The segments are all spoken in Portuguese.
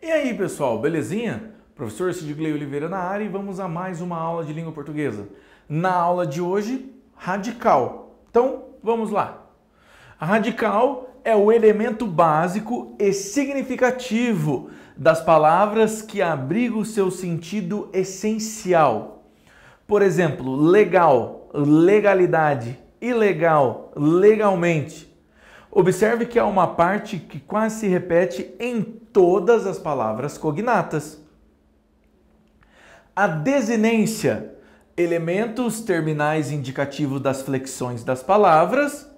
E aí, pessoal, belezinha? Professor Sidgley Oliveira na área e vamos a mais uma aula de língua portuguesa. Na aula de hoje, radical. Então, vamos lá. radical é o elemento básico e significativo das palavras que abriga o seu sentido essencial. Por exemplo, legal, legalidade, ilegal, legalmente. Observe que há uma parte que quase se repete em todas as palavras cognatas. A desinência, elementos terminais indicativos das flexões das palavras.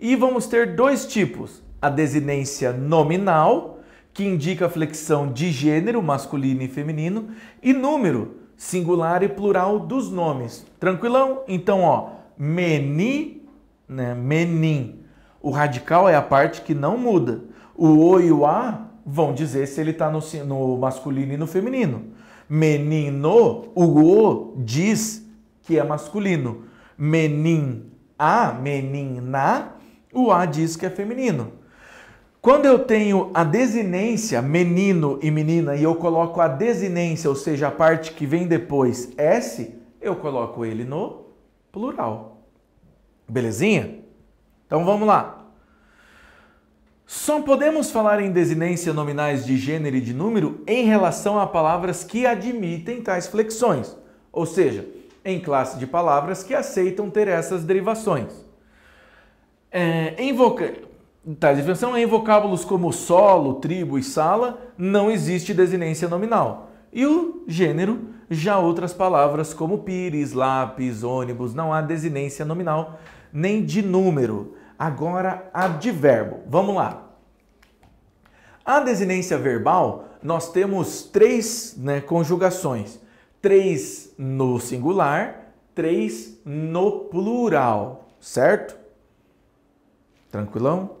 E vamos ter dois tipos: a desinência nominal, que indica a flexão de gênero, masculino e feminino, e número, singular e plural dos nomes. Tranquilão? Então, ó, meni, né, menin. O radical é a parte que não muda. O o e o a vão dizer se ele está no, no, masculino e no feminino. Menino, o O diz que é masculino. Menin, a, menina, o A diz que é feminino. Quando eu tenho a desinência, menino e menina, e eu coloco a desinência, ou seja, a parte que vem depois, S, eu coloco ele no plural. Belezinha? Então vamos lá. Só podemos falar em desinência nominais de gênero e de número em relação a palavras que admitem tais flexões, ou seja, em classe de palavras que aceitam ter essas derivações. É, em voca... Tais definição em vocábulos como solo, tribo e sala não existe desinência nominal. E o gênero, já outras palavras como pires, lápis, ônibus, não há desinência nominal nem de número. Agora, advérbio. Vamos lá. A desinência verbal, nós temos três né, conjugações. Três no singular, três no plural, certo? Tranquilão?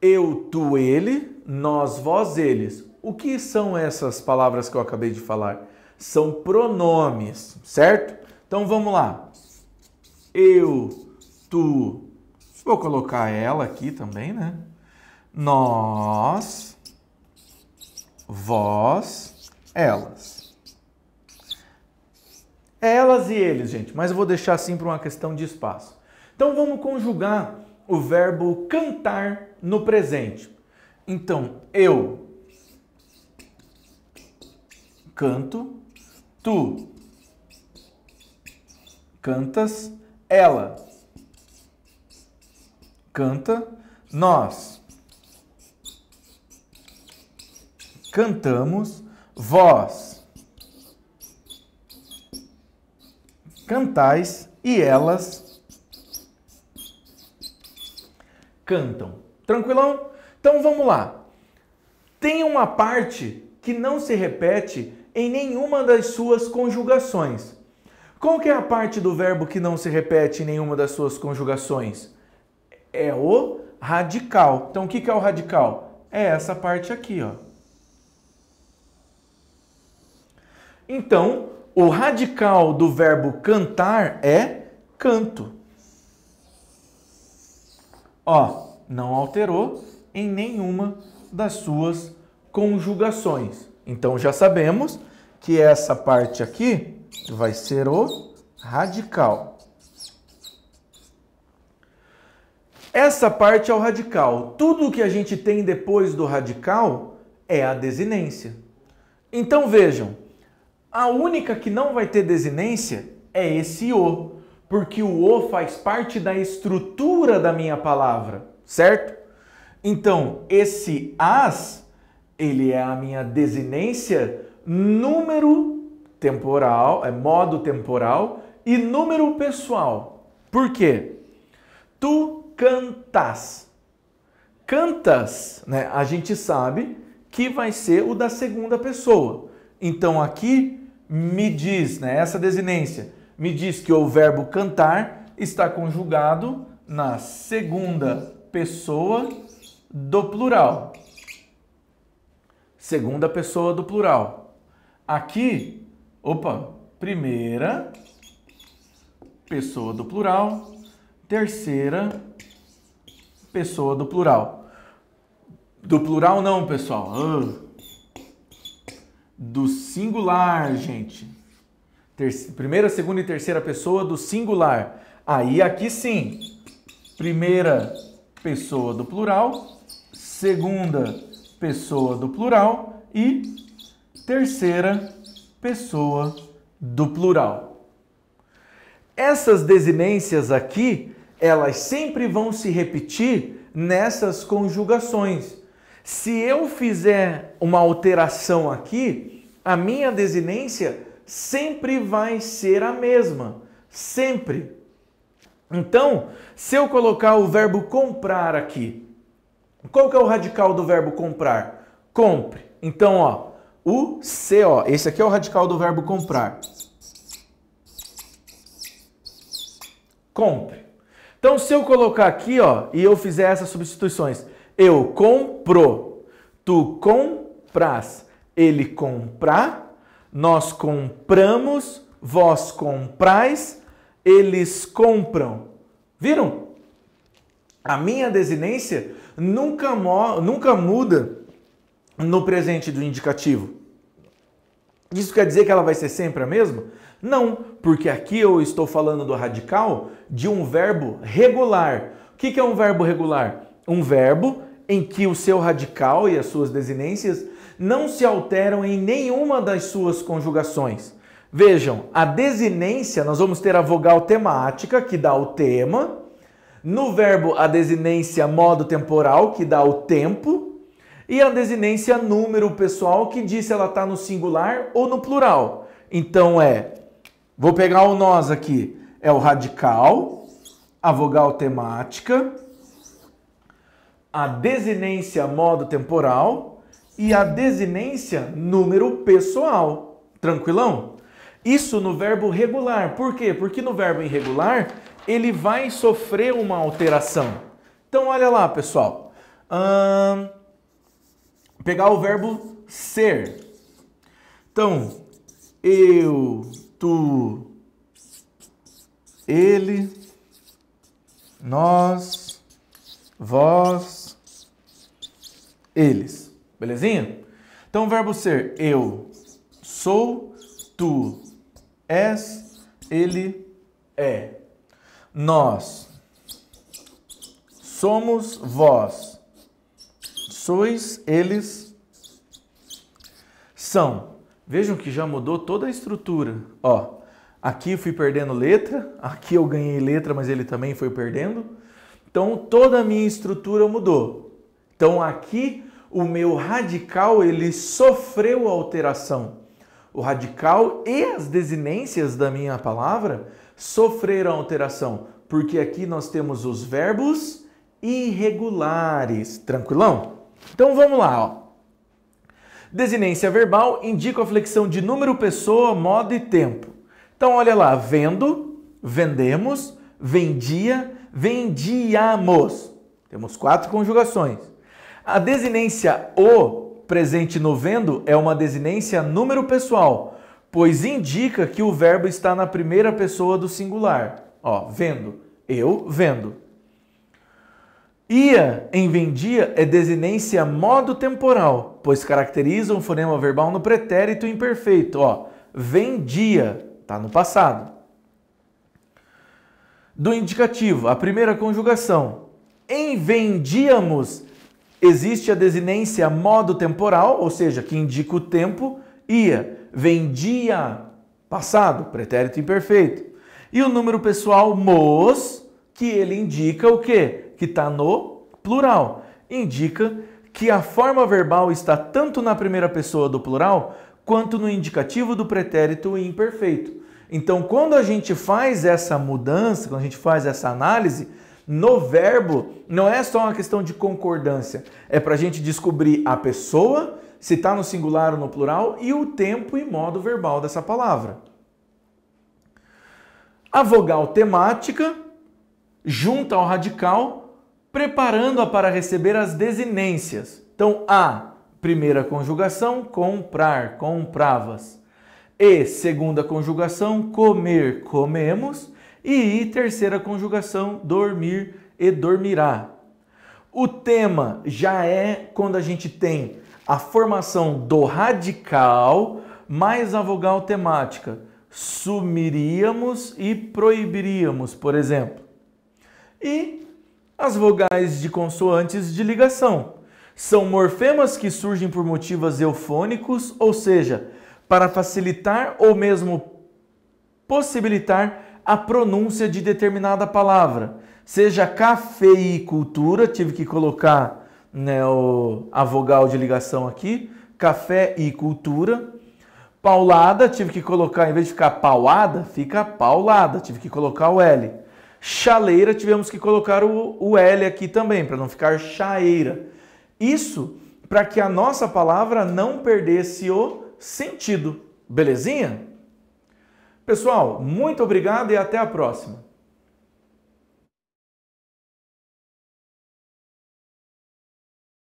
Eu, tu, ele, nós, vós, eles. O que são essas palavras que eu acabei de falar? São pronomes, certo? Então vamos lá. Eu, tu, Vou colocar ela aqui também, né? Nós, vós, elas. Elas e eles, gente, mas eu vou deixar assim para uma questão de espaço. Então vamos conjugar o verbo cantar no presente. Então, eu canto, tu cantas, ela canta, nós cantamos, vós cantais e elas cantam. Tranquilão? Então vamos lá. Tem uma parte que não se repete em nenhuma das suas conjugações. Qual que é a parte do verbo que não se repete em nenhuma das suas conjugações? é o radical. Então, o que é o radical? É essa parte aqui, ó. Então, o radical do verbo cantar é canto. Ó, não alterou em nenhuma das suas conjugações. Então já sabemos que essa parte aqui vai ser o radical. Essa parte é o radical. Tudo que a gente tem depois do radical é a desinência. Então vejam, a única que não vai ter desinência é esse O, porque o O faz parte da estrutura da minha palavra, certo? Então, esse as, ele é a minha desinência número temporal, é modo temporal e número pessoal. Por quê? Tu cantas. Cantas, né? A gente sabe que vai ser o da segunda pessoa. Então aqui me diz, né? Essa desinência me diz que o verbo cantar está conjugado na segunda pessoa do plural. Segunda pessoa do plural. Aqui, opa, primeira pessoa do plural, terceira pessoa do plural. Do plural não, pessoal. Ah. Do singular, gente. Terce... Primeira, segunda e terceira pessoa do singular. Aí aqui sim. Primeira pessoa do plural, segunda pessoa do plural e terceira pessoa do plural. Essas desinências aqui elas sempre vão se repetir nessas conjugações. Se eu fizer uma alteração aqui, a minha desinência sempre vai ser a mesma. Sempre. Então, se eu colocar o verbo comprar aqui, qual que é o radical do verbo comprar? Compre. Então, ó, o C, ó, esse aqui é o radical do verbo comprar. Compre. Então, se eu colocar aqui, ó, e eu fizer essas substituições, eu compro, tu compras, ele compra, nós compramos, vós comprais, eles compram. Viram? A minha desinência nunca, nunca muda no presente do indicativo. Isso quer dizer que ela vai ser sempre a mesma? Não, porque aqui eu estou falando do radical de um verbo regular. O que é um verbo regular? Um verbo em que o seu radical e as suas desinências não se alteram em nenhuma das suas conjugações. Vejam, a desinência, nós vamos ter a vogal temática, que dá o tema. No verbo, a desinência é modo temporal, que dá o tempo. E a desinência número, pessoal, que diz se ela está no singular ou no plural. Então é, vou pegar o nós aqui, é o radical, a vogal temática, a desinência modo temporal e a desinência número pessoal. Tranquilão? Isso no verbo regular. Por quê? Porque no verbo irregular ele vai sofrer uma alteração. Então olha lá, pessoal. Hum pegar o verbo ser. Então, eu, tu, ele, nós, vós, eles. Belezinha? Então, o verbo ser, eu sou, tu és, ele é. Nós somos, vós sois eles são. Vejam que já mudou toda a estrutura. Ó, aqui fui perdendo letra, aqui eu ganhei letra, mas ele também foi perdendo. Então toda a minha estrutura mudou. Então aqui o meu radical ele sofreu alteração. O radical e as desinências da minha palavra sofreram alteração, porque aqui nós temos os verbos irregulares. Tranquilão? Então vamos lá, ó. Desinência verbal indica a flexão de número, pessoa, modo e tempo. Então olha lá, vendo, vendemos, vendia, vendíamos. Temos quatro conjugações. A desinência o presente no vendo é uma desinência número pessoal, pois indica que o verbo está na primeira pessoa do singular. Ó, vendo, eu vendo. Ia em vendia é desinência modo temporal, pois caracteriza um fonema verbal no pretérito imperfeito. Ó, vendia, tá no passado. Do indicativo, a primeira conjugação. Em vendíamos existe a desinência modo temporal, ou seja, que indica o tempo, ia, vendia, passado, pretérito imperfeito. E o número pessoal mos, que ele indica o quê? que está no plural. Indica que a forma verbal está tanto na primeira pessoa do plural quanto no indicativo do pretérito imperfeito. Então, quando a gente faz essa mudança, quando a gente faz essa análise, no verbo não é só uma questão de concordância, é para a gente descobrir a pessoa, se está no singular ou no plural, e o tempo e modo verbal dessa palavra. A vogal temática junta ao radical preparando-a para receber as desinências. Então, A, primeira conjugação, comprar, compravas. E, segunda conjugação, comer, comemos. E terceira conjugação, dormir e dormirá. O tema já é quando a gente tem a formação do radical mais a vogal temática. Sumiríamos e proibiríamos, por exemplo. E as vogais de consoantes de ligação. São morfemas que surgem por motivos eufônicos, ou seja, para facilitar ou mesmo possibilitar a pronúncia de determinada palavra. Seja cafeicultura, tive que colocar né, o, a vogal de ligação aqui, café e cultura. Paulada, tive que colocar, em vez de ficar paulada, fica paulada, tive que colocar o L chaleira, tivemos que colocar o, o L aqui também, para não ficar chaeira. Isso para que a nossa palavra não perdesse o sentido. Belezinha? Pessoal, muito obrigado e até a próxima.